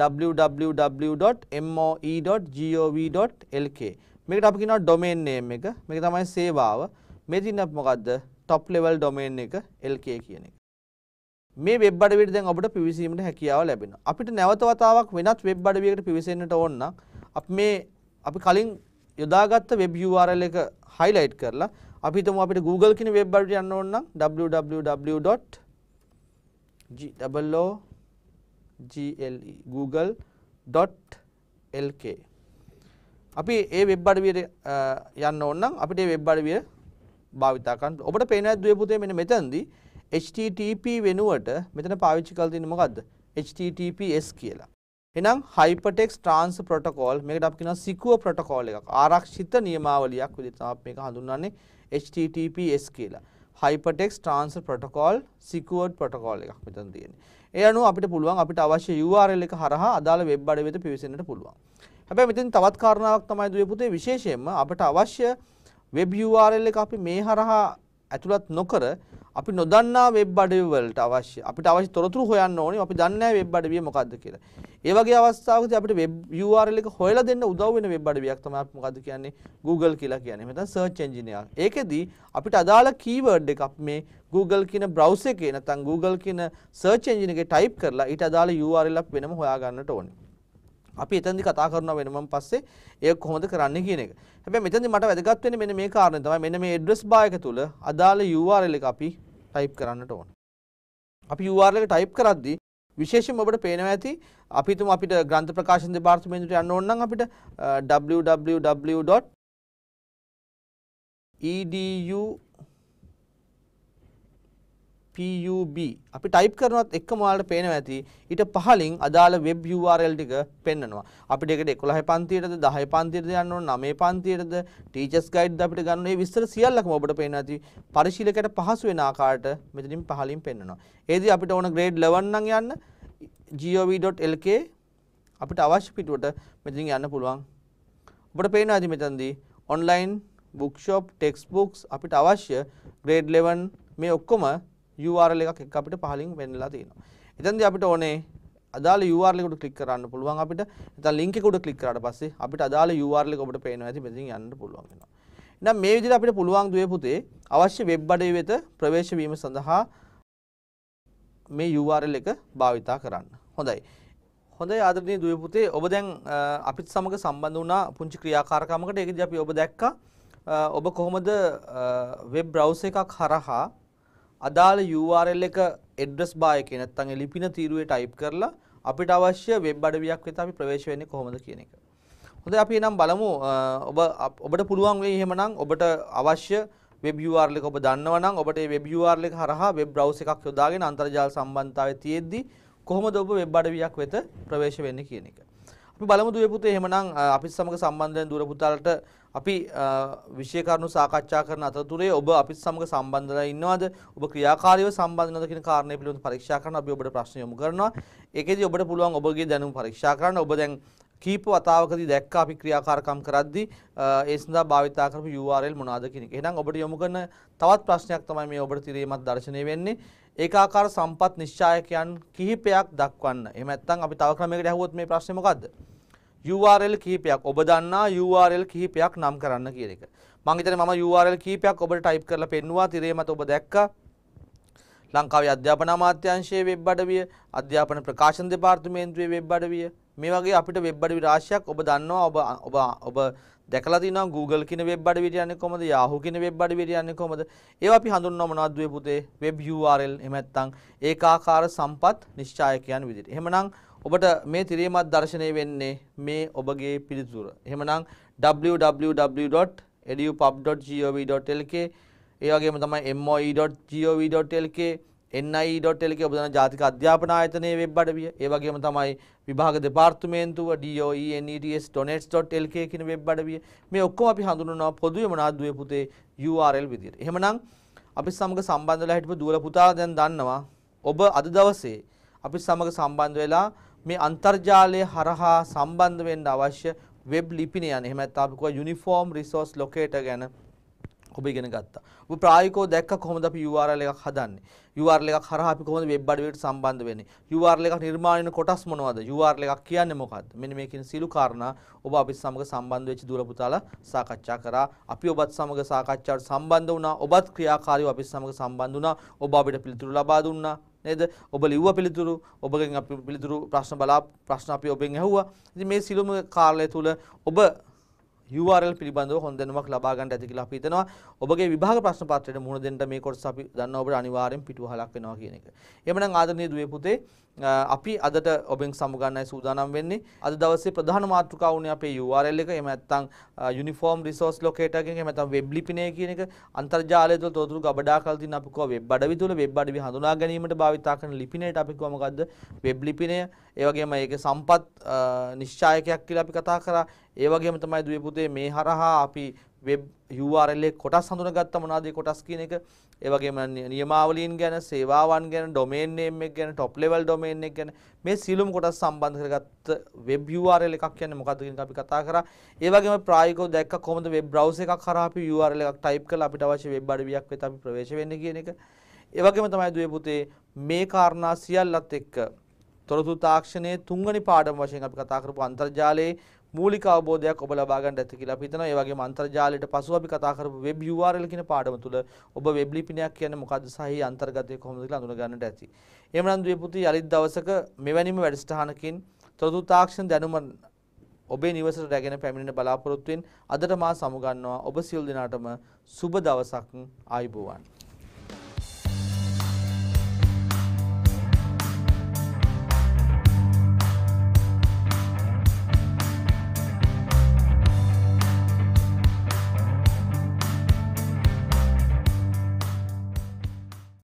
S1: www.moe.gov.lk මේකට අපි කියනවා domain name එක මේක තමයි සේවාව මේ දින්න අපි මොකද්ද top level domain එක lk කියන එක මේ වෙබ් අඩවියට දැන් ඔබට පිවිසීමට හැකියාව ලැබෙනවා අපිට නැවත වතාවක් වෙනත් වෙබ් අඩවියකට පිවිසෙන්නට ඕන නම් අපි මේ අපි කලින් යොදාගත්ත වෙබ් URL එක highlight කරලා අපි හිතමු අපිට Google කියන වෙබ් අඩවියට යන්න ඕන නම් www.google.lk අපි ඒ වෙබ් අඩවියට යන්න ඕන නම් අපිට ඒ වෙබ් අඩවිය භාවිතා කරන්න. ඔබට පේනවා දුවේ පුතේ මෙන්න මෙතනදී http වෙනුවට මෙතන පාවිච්චි කරලා තියෙන්නේ මොකද්ද? https කියලා. එහෙනම් hypertext transfer protocol මේකට අපි කියනවා secure protocol එකක්. ආරක්ෂිත නියමාවලියක් විදිහට තමයි මේක හඳුන්වන්නේ. HTTPS කියලා. Hypertext Transfer Protocol secured protocol එකක් මෙතන තියෙන්නේ. ඒ අනුව අපිට පුළුවන් අපිට අවශ්‍ය URL එක හරහා අදාළ වෙබ් අඩවි වෙත පිවිසෙන්නට පුළුවන්. හැබැයි මෙතන තවත් කාරණාවක් තමයි දුවේ පුතේ විශේෂයෙන්ම අපිට අවශ්‍ය වෙබ් URL එක අපි මේ හරහා ඇතුළත් නොකර අපි නොදන්නා වෙබ් අඩවි වලට අවශ්‍ය අපිට අවශ්‍ය තොරතුරු හොයන්න ඕනේ අපි දන්නේ නැහැ වෙබ් අඩවිය මොකද්ද කියලා. ඒ වගේ අවස්ථාවකදී අපිට වෙබ් URL එක හොයලා දෙන්න උදව් වෙන වෙබ් අඩවියක් තමයි අපි මොකද්ද කියන්නේ Google කියලා කියන්නේ. මෙතන search engine එකක්. ඒකෙදී අපිට අදාළ keyword එකක් මේ Google කියන browser එකේ නැත්නම් Google කියන search engine එකේ type කරලා ඊට අදාළ URL එකක් වෙනම හොයා ගන්නට ඕනේ. අපි එතනදි කතා කරනවා වෙන මම පස්සේ ඒක කොහොමද කරන්නේ කියන එක. හැබැයි මෙතනදි මට වැදගත් වෙන්නේ මෙන්න මේ කාරණේ තමයි මෙන්න මේ address bar එක තුල අදාළ URL එක අපි type කරන්නට ඕන. අපි URL එක type කරද්දී විශේෂයෙන්ම ඔබට පේනවා ඇති අපි තුම අපිට ග්‍රන්ථ ප්‍රකාශන දෙපාර්තමේන්තුවට යන්න ඕන නම් අපිට www.edu PUB අපි ටයිප් කරනවත් එක්කම ඔයාලට පේනවා ඇති ඊට පහලින් අදාළ web URL ටික පෙන්නනවා අපිට ඒකට 11 පන්තියටද 10 පන්තියටද යන්න ඕන 9 පන්තියටද ටීචර්ස් ගයිඩ්ද අපිට ගන්න ඕනේ විස්තර සියල්ලකම ඔබට පේනවා ඇති පරිශීලකයට පහසු වෙන ආකාරයට මෙතනින් පහලින් පෙන්නනවා ඒදී අපිට ඕන grade 11 නම් යන්න gov.lk අපිට අවශ්‍ය පිටුවට මෙතනින් යන්න පුළුවන් ඔබට පේනවා ඇති මෙතනදී online bookshop textbooks අපිට අවශ්‍ය grade 11 මේ ඔක්කොම URL එකක් එක්ක අපිට පහලින් වෙන්නලා තියෙනවා. එතෙන්දී අපිට ඕනේ අදාළ URL එකට ක්ලික් කරන්න පුළුවන් අපිට. නැත්නම් link එකට ක්ලික් කරාට පස්සේ අපිට අදාළ URL එක අපිට පේනවා ඇති මෙතනින් යන්න පුළුවන් වෙනවා. එහෙනම් මේ විදිහට අපිට පුළුවන් දුවේ පුතේ අවශ්‍ය වෙබ් අඩවි වෙත ප්‍රවේශ වීම සඳහා මේ URL එක භාවිතා කරන්න. හොඳයි. හොඳයි ආදරණීය දුවේ පුතේ ඔබ දැන් අපිත් සමග සම්බන්ධ වුණා පුංචි ක්‍රියාකාරකමකට. ඒකදී අපි ඔබ දැක්කා ඔබ කොහොමද වෙබ් බ්‍රවුසර් එකක් හරහා අදාළ URL එක එඩ්‍රස් බාර් එකේ නැත්නම් ලිපින තීරුවේ ටයිප් කරලා අපිට අවශ්‍ය වෙබ් අඩවියක් වෙත අපි ප්‍රවේශ වෙන්නේ කොහොමද කියන එක. හොඳයි අපි එනම් බලමු ඔබ ඔබට පුළුවන් වෙයි එහෙමනම් ඔබට අවශ්‍ය වෙබ් URL එක ඔබ දන්නවනම් ඔබට මේ වෙබ් URL එක හරහා වෙබ් බ්‍රවුසර් එකක් යොදාගෙන අන්තර්ජාල සම්බන්ධතාවය තියෙද්දි කොහොමද ඔබ වෙබ් අඩවියක් වෙත ප්‍රවේශ වෙන්නේ කියන එක. අපි බලමු දුවේ පුතේ එහෙමනම් අපිත් සමග සම්බන්ධයෙන් දුර පුතාලට අපි විෂය කරුණු සාකච්ඡා කරන අතරතුරේ ඔබ අපිත් සමග සම්බන්ධ වෙලා ඉන්නවද ඔබ ක්‍රියාකාරීව සම්බන්ධ වෙනවද කියන කාරණය පිළිබඳව පරීක්ෂා කරන අපි ඔබට ප්‍රශ්න යොමු කරනවා ඒකෙදි ඔබට පුළුවන් ඔබගේ දැනුම පරීක්ෂා කරන්න ඔබ දැන් කීප වතාවකදී දැක්ක අපි ක්‍රියාකාරකම් කරද්දී ඒ සඳහා භාවිතා කරපු URL මොනවාද කියන එක. එහෙනම් ඔබට යොමු කරන තවත් ප්‍රශ්නයක් තමයි මේ ඔබට තිරීමත් දර්ශනය වෙන්නේ. ඒකාකාර සම්පත් නිශ්චායකයන් කිහිපයක් දක්වන්න. එහෙම නැත්නම් අපි තව ක්‍රමයකට ඇහුවොත් මේ ප්‍රශ්නේ මොකද්ද? URL කිහිපයක් ඔබ දන්නා URL කිහිපයක් නම් කරන්න කියන එක. මම හිතන්නේ මම URL කිහිපයක් ඔබට ටයිප් කරලා පෙන්නුවා තිරේ මත ඔබ දැක්කා. ලංකාවේ අධ්‍යාපන අමාත්‍යාංශයේ වෙබ් අඩවිය, අධ්‍යාපන ප්‍රකාශන දෙපාර්තමේන්තුවේ වෙබ් අඩවිය මේ වගේ අපිට වෙබ් අඩවි රාශියක් ඔබ දන්නවා ඔබ ඔබ ඔබ දැකලා තිනවා Google කියන වෙබ් අඩවිය කියන්නේ කොහමද Yahoo කියන වෙබ් අඩවිය කියන්නේ කොහමද ඒවා අපි හඳුන්වනවා මොනවද පුතේ web URL එහෙම නැත්නම් ඒකාකාර සම්පත් නිශ්චායකයන් විදිහට. එහෙමනම් ඔබට මේ තිරීමත් දර්ශනය වෙන්නේ මේ ඔබගේ පිළිතුර. එහෙමනම් www.edupub.gov.lk ඒ වගේම තමයි moi.gov.lk ni.lk ඔබ දන්න ජාතික අධ්‍යාපන ආයතනයේ වෙබ් අඩවිය. ඒ වගේම තමයි විභාග දෙපාර්තමේන්තුව e e doenets.donet.lk කියන වෙබ් අඩවිය. මේ ඔක්කොම අපි හඳුන්වනවා පොදුවේ මොනාද්දුවේ පුතේ URL විදියට. එහෙමනම් අපි සමග සම්බන්ධ වෙලා හිටපු දුවල පුතා දැන් දන්නවා ඔබ අද දවසේ අපි සමග සම්බන්ධ වෙලා මේ අන්තර්ජාලය හරහා සම්බන්ධ වෙන්න අවශ්‍ය වෙබ් ලිපිනයන් එහෙම නැත්නම් අපි කියවා යුනිෆෝම් රිසෝස් ලොකේටර් ගැන ඔබ ඉගෙන ගත්තා. ඔබ ප්‍රායෝගිකව දැක්ක කොහොමද අපි URL එකක් හදන්නේ? URL එකක් හරහා අපි කොහොමද වෙබ් අඩවියට සම්බන්ධ වෙන්නේ? URL එකක් නිර්මාණය වෙන කොටස් මොනවද? URL එකක් කියන්නේ මොකක්ද? මෙන්න මේ කියන සියලු කාරණා ඔබ අපිත් සමග සම්බන්ධ වෙච්ච දුර පුතාලා සාකච්ඡා කරා. අපි ඔබත් සමග සාකච්ඡාවට සම්බන්ධ වුණා. ඔබත් ක්‍රියාකාරීව අපිත් සමග සම්බන්ධ වුණා. ඔබ අපිට පිළිතුරු ලබා දුන්නා. නේද? ඔබ ලිව්ව පිළිතුරු, ඔබගෙන් අපි පිළිතුරු ප්‍රශ්න බලා ප්‍රශ්න අපි ඔබෙන් ඇහුවා. ඉතින් මේ සියලුම කාලය තුල ඔබ URL පිළිබඳව හොඳ දැනුමක් ලබා ගන්න ඇති කියලා අපි හිතනවා. ඔබගේ විභාග ප්‍රශ්න පත්‍රයට මුහුණ දෙන්න මේ කොටස අපි දන්නවා ඔබට අනිවාර්යෙන් පිටුවහලක් වෙනවා කියන එක. එහෙමනම් ආදරණීය දුවේ පුතේ අපි අදට ඔබෙන් සමුගන්නයි සූදානම් වෙන්නේ අද දවසේ ප්‍රධාන මාතෘකාව උනේ අපේ URL එක එහෙම නැත්නම් යුනිෆෝම් රිසෝස් ලොකේටර් එකෙන් එහෙම නැත්නම් වෙබ් ලිපිණය කියන එක අන්තර්ජාලය තුළ තොරතුරු ගබඩා කරලා තියෙන අපි කෝ වෙබ් අඩවි තුළ වෙබ් අඩවි හඳුනා ගැනීමට භාවිත කරන ලිපිණයට අපි කෝ මොකද්ද වෙබ් ලිපිණය ඒ වගේම ඒක සම්පත් නිශ්චායකයක් කියලා අපි කතා කරා ඒ වගේම තමයි දුවේ පුතේ මේ හරහා අපි වෙබ් URL එකේ කොටස් හඳුනගත්ත මොනවද ඒ කොටස් කියන එක ඒ වගේම නියමාවලීන් ගැන සේවාවන් ගැන ඩොමේන් නේම් එක ගැන টොප් ලෙවල් ඩොමේන් එක ගැන මේ සියලුම කොටස් සම්බන්ධ කරගත්ත වෙබ් URL එකක් කියන්නේ මොකද්ද කියන එක අපි කතා කරා ඒ වගේම ප්‍රායෝගිකව දැක්ක කොහොමද වෙබ් බ්‍රවුසර් එකක් හරහා අපි URL එකක් ටයිප් කරලා අපිට අවශ්‍ය වෙබ් අඩවියක් වෙත අපි ප්‍රවේශ වෙන්නේ කියන එක ඒ වගේම තමයි දුවේ පුතේ මේ කාරණා සියල්ලත් එක්ක තොරතුරු තාක්ෂණයේ තුන්වැනි පාඩම වශයෙන් අපි කතා කරපු අන්තර්ජාලයේ මූලික අවබෝධයක් ඔබ ලබා ගන්න ඇති කියලා අපි හිතනවා. ඒ වගේම අන්තර්ජාලයට පසු අපි කතා කරපු web URL කියන පාඩම තුල ඔබ web ලිපිනයක් කියන්නේ මොකද්ද සහ එහි අන්තර්ගතය කොහොමද කියලා අඳුන ගන්නට ඇති. එහෙමනම් ද්වේපුති යලිත් දවසක මෙවැනිම වැඩසටහනකින් තොරතුරු තාක්ෂණ දැනුම ඔබේ නිවසට රැගෙන පැමිණෙන බලාපොරොත්තුවෙන් අදට මා සමුගන්නවා ඔබ සියලු දෙනාටම සුබ දවසක් ආයුබෝවන්